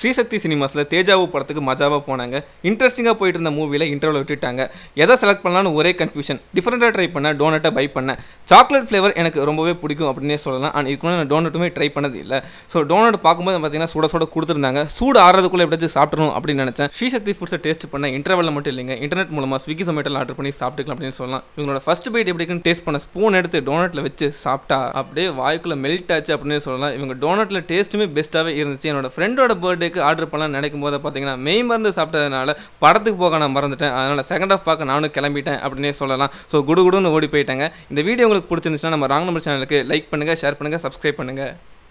Srisakthi சினிமாஸில் deja vu படத்துக்கு மஜாவாக போனாங்க இன்ட்ரெஸ்டிங்காக போயிட்டு இருந்த மூவியில் இன்டர்வில் விட்டுட்டாங்க எதை செலக்ட் பண்ணலாம்னு ஒரே கன்ஃபியூஷன் டிஃப்ரெண்ட்டாக ட்ரை பண்ணேன் டோனட்டை பை பண்ணேன் சாக்லேட் ஃப்ளேவர் எனக்கு ரொம்பவே பிடிக்கும் அப்படின்னே சொல்லலாம் ஆனால் இதுக்கு நான் டோனட்டுமே ட்ரை பண்ணது இல்லை ஸோ டோனட் பார்க்கும்போது பார்த்தீங்கன்னா சுட சுட கொடுத்துருந்தாங்க சூடு ஆறதுக்குள்ளே எப்படியாச்சும் சாப்பிடணும் அப்படின்னு நினச்சேன் ஸ்ரீசக்தி ஃபுட்ஸை டேஸ்ட் பண்ண இன்டர்வலில் மட்டும் இல்லைங்க இன்டர்நெட் மூலமாக ஸ்விக்கி சொமேட்டோவில் ஆர்டர் பண்ணி சாப்பிட்டுக்கலாம் அப்படின்னு சொல்லலாம் இவங்களோட ஃபஸ்ட் பைட் எப்படி டேஸ்ட் பண்ண ஸ்பூன் எடுத்து டோனட்டில் வச்சு சாப்பிட்டா அப்படியே வாய்க்குள்ளே மெல்ட் ஆச்சு அப்படின்னு சொல்லலாம் இவங்க டோனட்டில் டேஸ்ட்டுமே பெஸ்ட்டாகவே இருந்துச்சு என்னோட ஃப்ரெண்டோட பர்த்டே பர்த்டேக்கு ஆர்டர் பண்ணலாம்னு நினைக்கும் போது பார்த்தீங்கன்னா மெய் மருந்து சாப்பிட்டதுனால படத்துக்கு போக நான் மறந்துட்டேன் அதனால் செகண்ட் ஆஃப் பார்க்க நானும் கிளம்பிட்டேன் அப்படின்னே சொல்லலாம் ஸோ குடுகுடுன்னு ஓடி போயிட்டாங்க இந்த வீடியோ உங்களுக்கு பிடிச்சிருந்துச்சுன்னா நம்ம ராங் நம்பர் சேனலுக்கு லைக் பண்ணுங்கள் ஷேர் பண்ணுங்கள் சப்ஸ்கிரைப் பண்ணுங்கள்